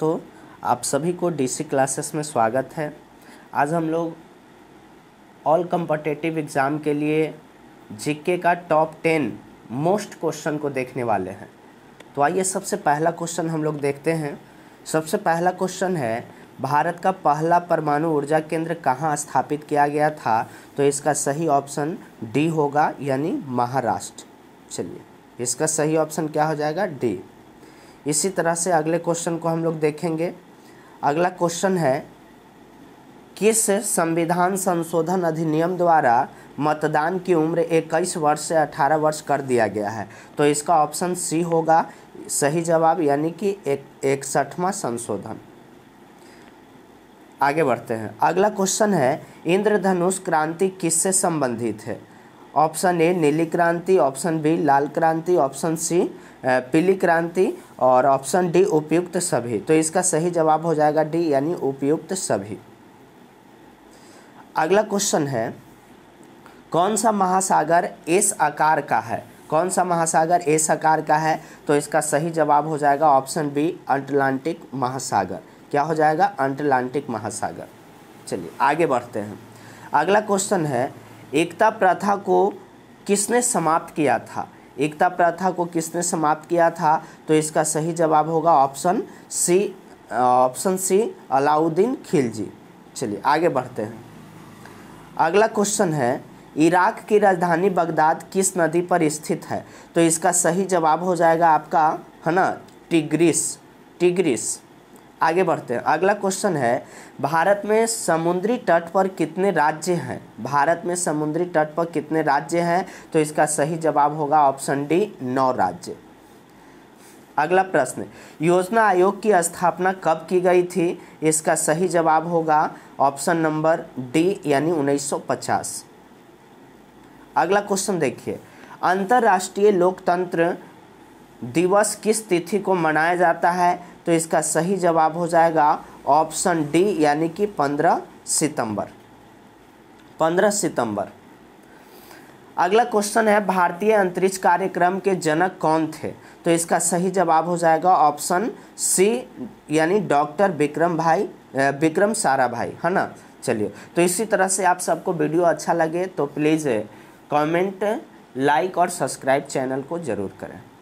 तो आप सभी को डीसी क्लासेस में स्वागत है आज हम लोग ऑल कम्पटेटिव एग्ज़ाम के लिए जीके का टॉप टेन मोस्ट क्वेश्चन को देखने वाले हैं तो आइए सबसे पहला क्वेश्चन हम लोग देखते हैं सबसे पहला क्वेश्चन है भारत का पहला परमाणु ऊर्जा केंद्र कहाँ स्थापित किया गया था तो इसका सही ऑप्शन डी होगा यानी महाराष्ट्र चलिए इसका सही ऑप्शन क्या हो जाएगा डी इसी तरह से अगले क्वेश्चन को हम लोग देखेंगे अगला क्वेश्चन है किस संविधान संशोधन अधिनियम द्वारा मतदान की उम्र 21 वर्ष से 18 वर्ष कर दिया गया है तो इसका ऑप्शन सी होगा सही जवाब यानी कि एक इकसठवा संशोधन आगे बढ़ते हैं अगला क्वेश्चन है इंद्रधनुष क्रांति किससे संबंधित है ऑप्शन ए नीली क्रांति ऑप्शन बी लाल क्रांति ऑप्शन सी पीली क्रांति और ऑप्शन डी उपयुक्त सभी तो इसका सही जवाब हो जाएगा डी यानी उपयुक्त सभी अगला क्वेश्चन है कौन सा महासागर एस आकार का है कौन सा महासागर एस आकार का है तो इसका सही जवाब हो जाएगा ऑप्शन बी अंटलांटिक महासागर क्या हो जाएगा अंटलांटिक महासागर चलिए आगे बढ़ते हैं अगला क्वेश्चन है एकता प्रथा को किसने समाप्त किया था एकता प्रथा को किसने समाप्त किया था तो इसका सही जवाब होगा option C option C Alauddin Khilji चलिए आगे बढ़ते हैं अगला क्वेश्चन है इराक की राजधानी बगदाद किस नदी पर स्थित है तो इसका सही जवाब हो जाएगा आपका है ना टिग्रिस टिग्रिस आगे बढ़ते हैं अगला क्वेश्चन है भारत में समुद्री तट पर कितने राज्य हैं भारत में समुद्री तट पर कितने राज्य हैं तो इसका सही जवाब होगा ऑप्शन डी नौ राज्य अगला प्रश्न योजना आयोग की स्थापना कब की गई थी इसका सही जवाब होगा ऑप्शन नंबर डी यानी 1950 अगला क्वेश्चन देखिए अंतर्राष्ट्रीय लोकतंत्र दिवस किस तिथि को मनाया जाता है तो इसका सही जवाब हो जाएगा ऑप्शन डी यानी कि पंद्रह सितंबर पंद्रह सितंबर अगला क्वेश्चन है भारतीय अंतरिक्ष कार्यक्रम के जनक कौन थे तो इसका सही जवाब हो जाएगा ऑप्शन सी यानी डॉक्टर विक्रम भाई विक्रम सारा भाई है ना चलिए तो इसी तरह से आप सबको वीडियो अच्छा लगे तो प्लीज़ कमेंट लाइक और सब्सक्राइब चैनल को ज़रूर करें